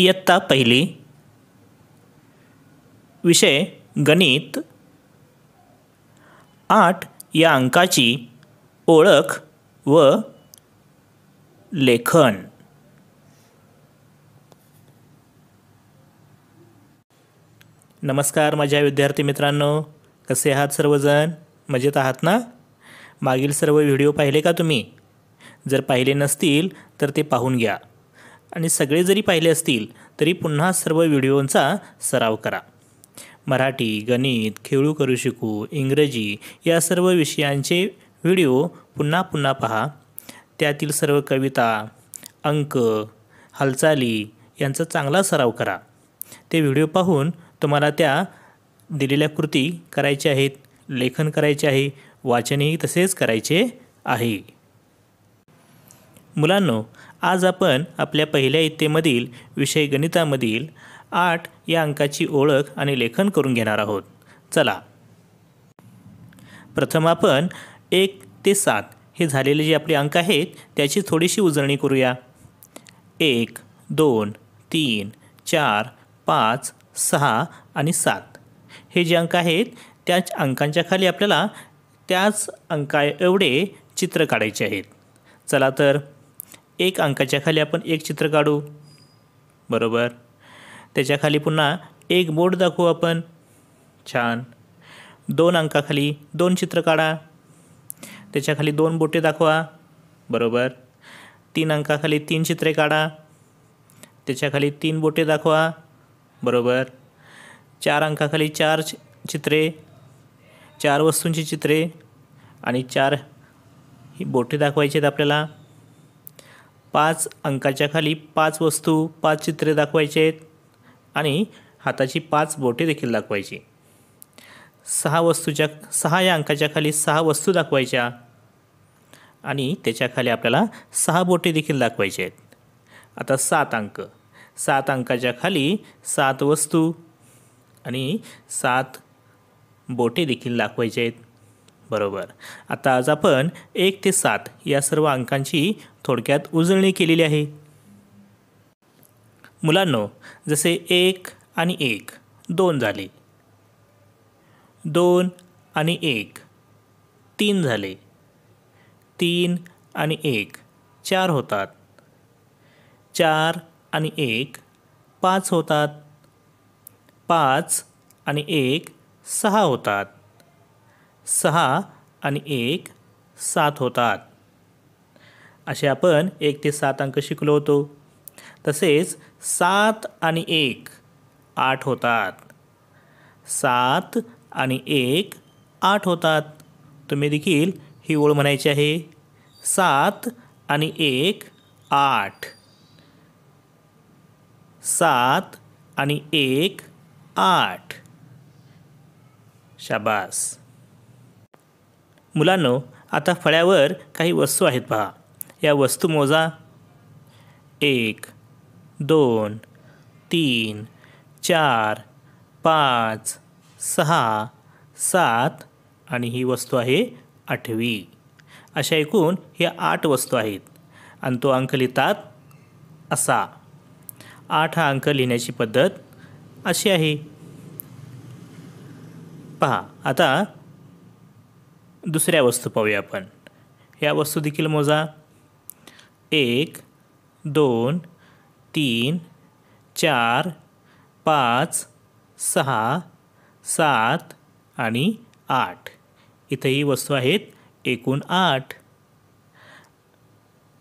इयत्ता पहिली विषय गणित आठ या अंकाची ओळख व लेखन नमस्कार माझ्या विद्यार्थी मित्रांनो कसे आहात सर्वजण मजेत आहात ना मागील सर्व व्हिडिओ पाहिले का तुम्ही जर पाहिले नसतील तर ते पाहून घ्या आणि सगळे जरी पाहिले असतील तरी पुन्हा सर्व व्हिडिओंचा सराव करा मराठी गणित खेळू करू शिकू इंग्रजी या सर्व विषयांचे व्हिडिओ पुन्हा पुन्हा पहा त्यातील सर्व कविता अंक हालचाली यांचा चांगला सराव करा ते व्हिडिओ पाहून तुम्हाला त्या दिलेल्या कृती करायच्या आहेत लेखन करायचे आहे वाचनही तसेच करायचे आहे मुलांनो आज आपण आपल्या पहिल्या इत्तेमधील विषय गणितामधील आठ या अंकाची ओळख आणि लेखन करून घेणार आहोत चला प्रथम आपण एक ते सात हे झालेले जे आपले अंक आहेत त्याची थोडीशी उजळणी करूया एक दोन तीन चार पाच सहा आणि सात हे जे अंक आहेत त्याच अंकांच्या खाली आपल्याला त्याच अंका एवढे चित्र काढायचे आहेत चला तर एक अंकाच्या खाली आपण एक चित्र काढू बरोबर त्याच्याखाली पुन्हा एक बोर्ड दाखवू आपण छान दोन अंकाखाली दोन चित्र काढा त्याच्याखाली दोन बोटे दाखवा बरोबर तीन अंकाखाली तीन चित्रे काढा त्याच्याखाली तीन बोटे दाखवा बरोबर चार अंकाखाली चार चित्रे चार वस्तूंची चित्रे आणि चार ही बोटे दाखवायची आहेत आपल्याला पाच अंकाच्या खाली पाच वस्तू पाच चित्रे दाखवायचे आहेत आणि हाताची पाच बोटे देखील दाखवायची सहा वस्तूच्या सहा या अंकाच्या खाली सहा वस्तू दाखवायच्या आणि त्याच्याखाली आपल्याला सहा बोटे देखील दाखवायचे आहेत आता सात अंक सात अंकाच्या खाली सात वस्तू आणि सात बोटे देखील दाखवायचे आहेत बरोबर आता आज आपण एक ते सात या सर्व अंकांची थोडक्यात उजळणी केलेली आहे मुलांनो जसे एक आणि एक दोन झाले दोन आणि एक तीन झाले तीन आणि एक चार होतात चार आणि एक पाच होतात पाच आणि एक सहा होतात सहा आणि एक सात होतात असे आपण एक ते सात अंक शिकलो होतो तसेच सात आणि एक आठ होतात सात आणि एक आठ होतात तुम्ही देखील ही ओळ म्हणायची आहे सात आणि एक आठ सात आणि एक आठ शाबास मुलांनो आता फळ्यावर काही वस्तू आहेत पहा या वस्तू मोजा एक दोन तीन चार पाच सहा सात आणि ही वस्तू आहे आठवी अशा एकूण ह्या आठ वस्तू आहेत आणि तो अंक लिहितात असा आठ हा अंक लिहिण्याची पद्धत अशी आहे पहा आता दुसऱ्या वस्तू पाहूया आपण या वस्तू देखील मोजा एक दोन तीन चार पाच सहा सात आणि आठ इथे ही वस्तू आहेत एकूण आठ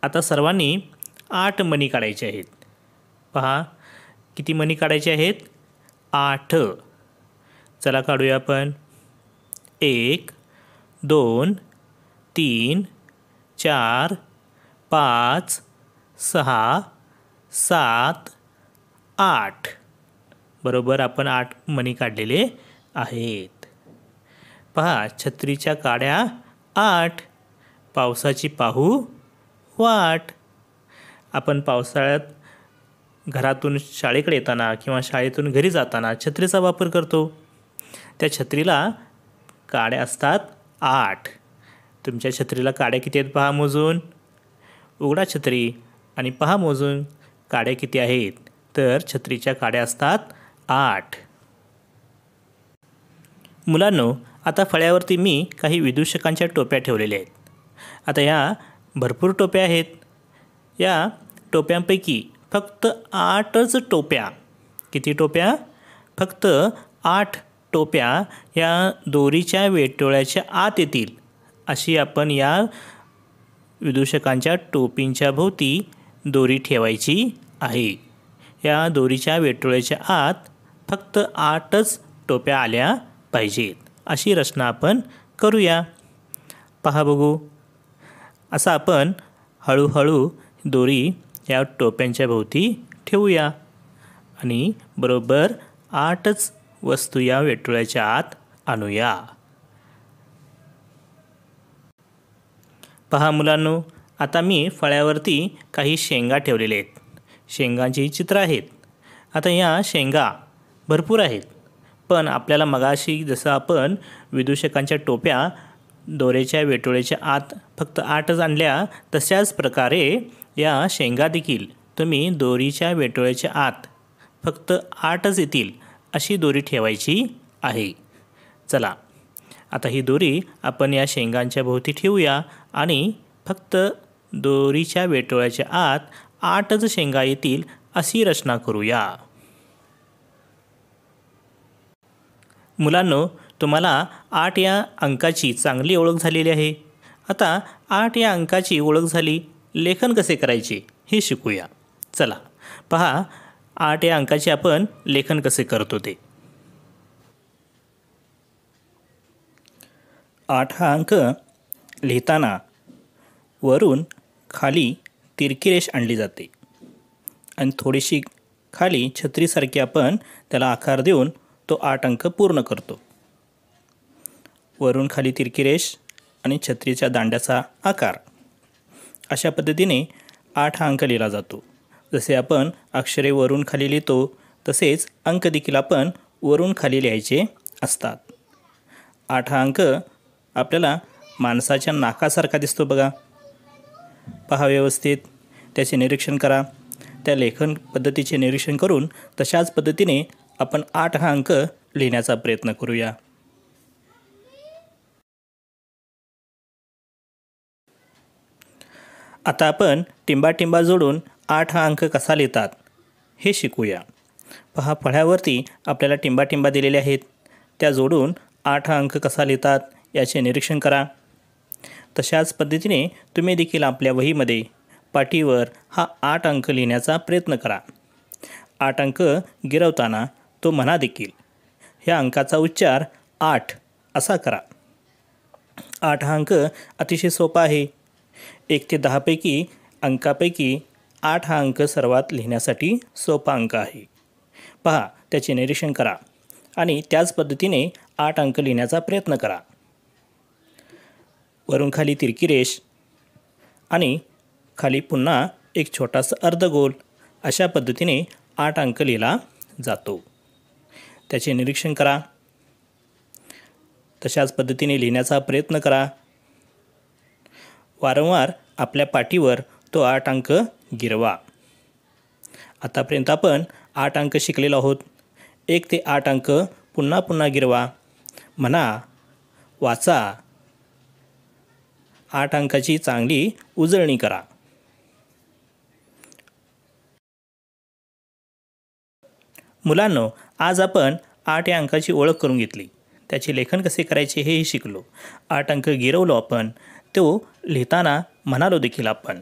आता सर्वांनी आठ मणी काढायचे आहेत पहा किती मणी काढायचे आहेत आठ चला काढूया आपण एक दोन तीन चार पाच सहा सात आठ बरोबर आपण आठ मणी काढलेले आहेत पहा छत्रीच्या काड्या आठ पावसाची पाहू वाट आपण पावसाळ्यात घरातून शाळेकडे येताना किंवा शाळेतून घरी जाताना छत्रीचा वापर करतो त्या छत्रीला काड्या असतात आठ तुमच्या छत्रीला काड्या किती आहेत पहा मोजून उघडा छत्री आणि पहा मोजून काड्या किती आहेत तर छत्रीच्या काड्या असतात आठ मुलांनो आता फळ्यावरती मी काही विदूषकांच्या टोप्या ठेवलेल्या आहेत आता या भरपूर टोप्या आहेत या टोप्यांपैकी फक्त आठच टोप्या किती टोप्या फक्त आठ टोप्या या दोरीच्या वेटोळ्याच्या आत येतील अशी आपण या विदूषकांच्या टोपींच्या भोवती दोरी ठेवायची आहे या दोरीच्या वेटोळ्याच्या आत फक्त आठच टोप्या आल्या पाहिजेत अशी रचना आपण करूया पहा बघू असं आपण हळूहळू दोरी या टोप्यांच्या भोवती ठेवूया आणि बरोबर आठच वस्तू या वेटोळ्याच्या आत आणूया पहा मुलांनो आता मी फळ्यावरती काही शेंगा ठेवलेल्या आहेत शेंगांची चित्र आहेत आता या शेंगा भरपूर आहेत पण आपल्याला मगाशी जसं आपण विदूषकांच्या टोप्या दोरेच्या वेटोळेच्या आत फक्त आठच आणल्या तशाच प्रकारे या शेंगा देखील तुम्ही दोरीच्या वेटोळ्याच्या आत फक्त आठच येतील अशी दोरी ठेवायची आहे चला आता ही दोरी आपण या शेंगांच्या भोवती ठेवूया आणि फक्त दोरीच्या वेटोळ्याच्या आत आठच शेंगा येतील अशी रचना करूया मुलांनो तुम्हाला आठ या अंकाची चांगली ओळख झालेली आहे आता आठ या अंकाची ओळख झाली लेखन कसे करायचे हे शिकूया चला पहा आठ या अंकाचे आपण लेखन कसे करतो ते आठ हा अंक लिहिताना वरून खाली तिरकी रेष आणली जाते आणि थोडीशी खाली छत्रीसारखी आपण त्याला आकार देऊन तो आठ अंक पूर्ण करतो वरून खाली तिरकी रेष आणि छत्रीच्या दांड्याचा आकार अशा पद्धतीने आठ हा अंक लिहिला जातो जसे आपण अक्षरे वरून खाली लिहितो तसेच अंक देखील आपण वरून खाली लिहायचे असतात आठ हा अंक आपल्याला माणसाच्या नाकासारखा दिसतो बघा पहा व्यवस्थित त्याचे निरीक्षण करा त्या लेखन पद्धतीचे निरीक्षण करून तशाच पद्धतीने आपण आठ हा अंक लिहिण्याचा प्रयत्न करूया आता आपण टिंबाटिंबा जोडून आठ हा अंक कसा लिहितात हे शिकूया पहा फळ्यावरती आपल्याला टिंबाटिंबा दिलेल्या आहेत त्या जोडून आठ हा अंक कसा लिहितात याचे निरीक्षण करा तशाच पद्धतीने तुम्ही देखील आपल्या वहीमध्ये पाठीवर हा आठ अंक लिहिण्याचा प्रयत्न करा आठ अंक गिरवताना तो म्हणा देखील ह्या अंकाचा उच्चार आठ असा करा आठ हा अंक अतिशय सोपा आहे एक ते दहापैकी अंकापैकी आठ हा अंक सर्वात लिहिण्यासाठी सोपा अंक आहे पहा त्याचे निरीक्षण करा आणि त्याच पद्धतीने आठ अंक लिहिण्याचा प्रयत्न करा वरून खाली तिरकी रेष आणि खाली पुन्हा एक छोटासा अर्धगोल अशा पद्धतीने आठ अंक लिहिला जातो त्याचे निरीक्षण करा तशाच पद्धतीने लिहिण्याचा प्रयत्न करा वारंवार आपल्या पाठीवर तो आठ अंक गिरवा आतापर्यंत आपण आठ अंक शिकलेलो आहोत एक ते आठ अंक पुन्हा पुन्हा गिरवा म्हणा वाचा आठ अंकाची चांगली उजळणी करा मुलांनो आज आपण आठ या अंकाची ओळख करून घेतली त्याचे लेखन कसे करायचे हेही शिकलो आठ अंक गिरवलो आपण तो लिहिताना म्हणालो देखील आपण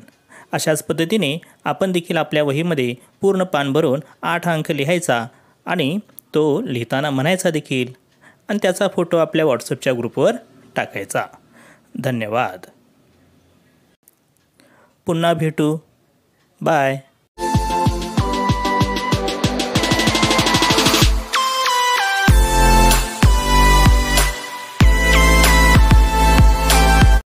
अशाच पद्धतीने आपण देखील आपल्या वहीमध्ये पूर्ण पान भरून आठ अंक लिहायचा आणि तो लिहिताना म्हणायचा देखील आणि त्याचा फोटो आपल्या व्हॉट्सअपच्या ग्रुपवर टाकायचा धन्यवाद पुन्हा भेटू बाय